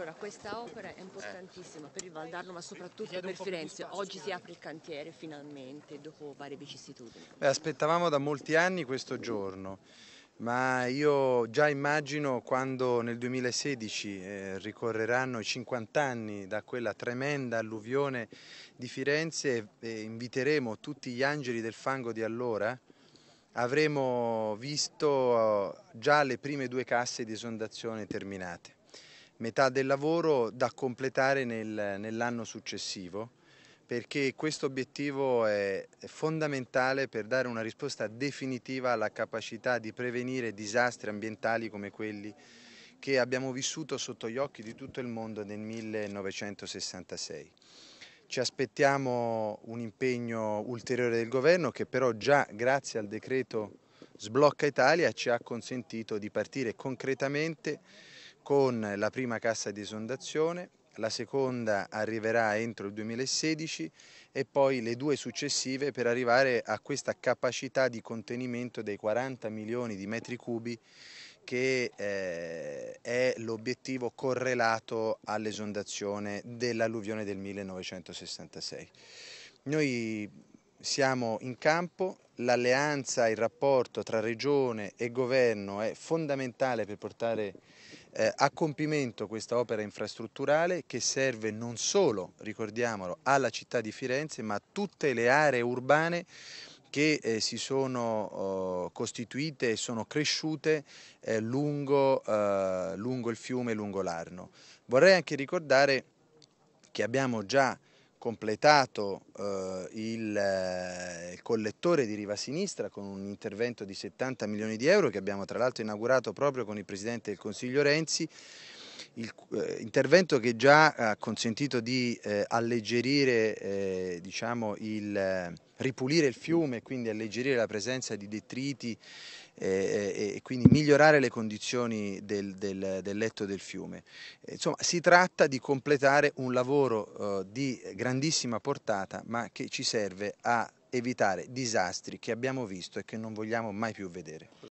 Allora, questa opera è importantissima per il Valdarno, ma soprattutto per Firenze. Oggi si apre il cantiere finalmente, dopo varie vicissitudini. Beh, aspettavamo da molti anni questo giorno. Ma io già immagino quando nel 2016 eh, ricorreranno i 50 anni da quella tremenda alluvione di Firenze e eh, inviteremo tutti gli angeli del fango di allora, avremo visto eh, già le prime due casse di esondazione terminate metà del lavoro da completare nel, nell'anno successivo perché questo obiettivo è fondamentale per dare una risposta definitiva alla capacità di prevenire disastri ambientali come quelli che abbiamo vissuto sotto gli occhi di tutto il mondo nel 1966. Ci aspettiamo un impegno ulteriore del governo che però già grazie al decreto Sblocca Italia ci ha consentito di partire concretamente con la prima cassa di esondazione, la seconda arriverà entro il 2016 e poi le due successive per arrivare a questa capacità di contenimento dei 40 milioni di metri cubi che eh, è l'obiettivo correlato all'esondazione dell'alluvione del 1966. Noi siamo in campo, l'alleanza, il rapporto tra regione e governo è fondamentale per portare eh, a compimento questa opera infrastrutturale che serve non solo, ricordiamolo, alla città di Firenze ma a tutte le aree urbane che eh, si sono uh, costituite e sono cresciute eh, lungo, uh, lungo il fiume, lungo l'Arno. Vorrei anche ricordare che abbiamo già completato eh, il, eh, il, collettore di riva sinistra con un intervento di 70 milioni di euro che abbiamo tra l'altro inaugurato proprio con il Presidente del Consiglio Renzi il, eh, intervento che già ha consentito di eh, alleggerire, eh, diciamo, il, eh, ripulire il fiume, quindi alleggerire la presenza di detriti eh, eh, e quindi migliorare le condizioni del, del, del, letto del fiume. Insomma, si tratta di completare un lavoro di grandissima portata, ma che ci serve a evitare disastri che abbiamo visto e che non vogliamo mai più vedere.